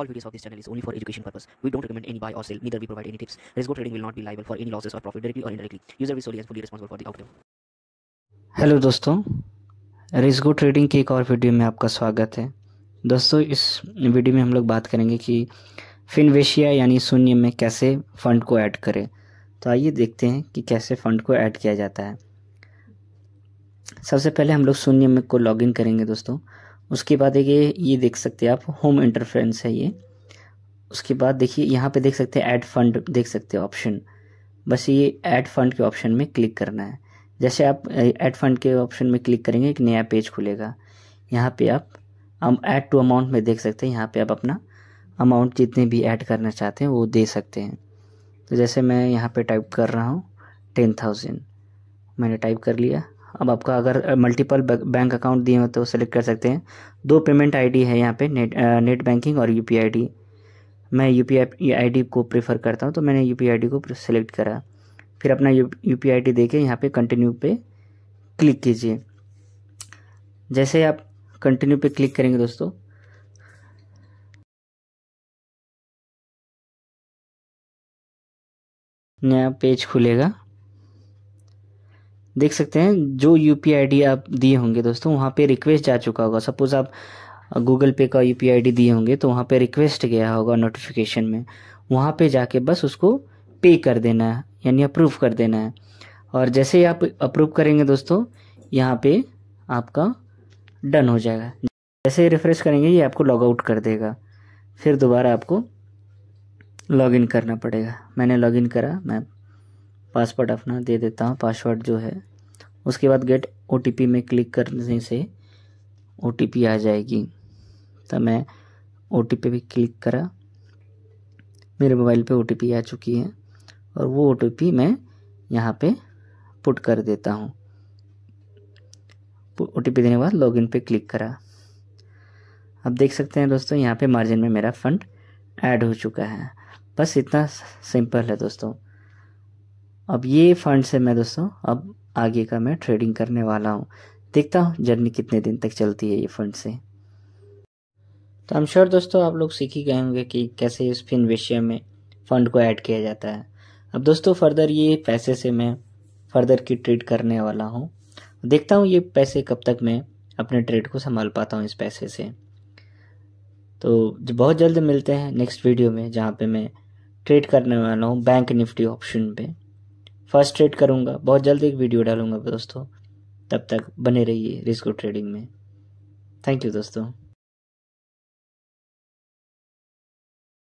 All videos of this channel is only for education purpose. We don't recommend any buy or sell, neither we provide any tips. Resgo trading will not be liable for any losses or profit directly or indirectly. User is solely and fully responsible for the outcome. Hello दोस्तों रिस्को trading के एक और video में आपका स्वागत है दोस्तों इस वीडियो में हम लोग बात करेंगे कि फिनवेशिया यानी शून्य में कैसे फंड को ऐड करें तो आइए देखते हैं कि कैसे फंड को ऐड किया जाता है सबसे पहले हम लोग शून्य में को लॉगिन करेंगे दोस्तों उसके बाद देखिए ये देख सकते हैं आप होम इंटरफ्रेंस है ये उसके बाद देखिए यहाँ पे देख सकते हैं ऐड फंड देख सकते हैं ऑप्शन बस ये ऐड फंड के ऑप्शन में क्लिक करना है जैसे आप ऐड फंड के ऑप्शन में क्लिक करेंगे एक नया पेज खुलेगा यहाँ पे आप हम ऐड टू अमाउंट में देख सकते हैं यहाँ पे आप अपना अमाउंट जितने भी ऐड करना चाहते हैं वो दे सकते हैं तो जैसे मैं यहाँ पर टाइप कर रहा हूँ टेन थाउजेंड मैंने टाइप कर लिया अब आपका अगर मल्टीपल बैंक अकाउंट दिए हो तो सेलेक्ट कर सकते हैं दो पेमेंट आईडी है यहाँ पे नेट नेट बैंकिंग और यू पी मैं यू पी आई को प्रेफर करता हूँ तो मैंने यू पी को सेलेक्ट करा फिर अपना यू यू पी आई देके यहाँ पे कंटिन्यू पे क्लिक कीजिए जैसे आप कंटिन्यू पे क्लिक करेंगे दोस्तों नया पेज खुलेगा देख सकते हैं जो यू पी आप दिए होंगे दोस्तों वहाँ पे रिक्वेस्ट जा चुका होगा सपोज़ आप गूगल पे का यू पी दिए होंगे तो वहाँ पे रिक्वेस्ट गया होगा नोटिफिकेशन में वहाँ पे जाके बस उसको पे कर देना है यानी अप्रूव कर देना है और जैसे ही आप अप्रूव करेंगे दोस्तों यहाँ पे आपका डन हो जाएगा जैसे ही रिफ्रेश करेंगे ये आपको लॉग आउट कर देगा फिर दोबारा आपको लॉग इन करना पड़ेगा मैंने लॉग इन करा मैं पासवर्ड अपना दे देता हूँ पासवर्ड जो है उसके बाद गेट ओ में क्लिक करने से ओ आ जाएगी तो मैं ओ टी भी क्लिक करा मेरे मोबाइल पे ओ आ चुकी है और वो ओ मैं यहाँ पे पुट कर देता हूँ ओ देने के बाद लॉगिन पे क्लिक करा अब देख सकते हैं दोस्तों यहाँ पे मार्जिन में मेरा फंड ऐड हो चुका है बस इतना सिंपल है दोस्तों अब ये फंड से मैं दोस्तों अब आगे का मैं ट्रेडिंग करने वाला हूँ देखता हूँ जर्नी कितने दिन तक चलती है ये फंड से तो हम श्योर दोस्तों आप लोग सीख ही गए होंगे कि कैसे इस फिन विषय में फंड को ऐड किया जाता है अब दोस्तों फर्दर ये पैसे से मैं फर्दर की ट्रेड करने वाला हूँ देखता हूँ ये पैसे कब तक मैं अपने ट्रेड को संभाल पाता हूँ इस पैसे से तो बहुत जल्द मिलते हैं नेक्स्ट वीडियो में जहाँ पे मैं ट्रेड करने वाला हूँ बैंक निफ्टी ऑप्शन पे फर्स्ट ट्रेड करूँगा बहुत जल्द एक वीडियो डालूंगा दोस्तों तब तक बने रहिए रिस्को ट्रेडिंग में थैंक यू दोस्तों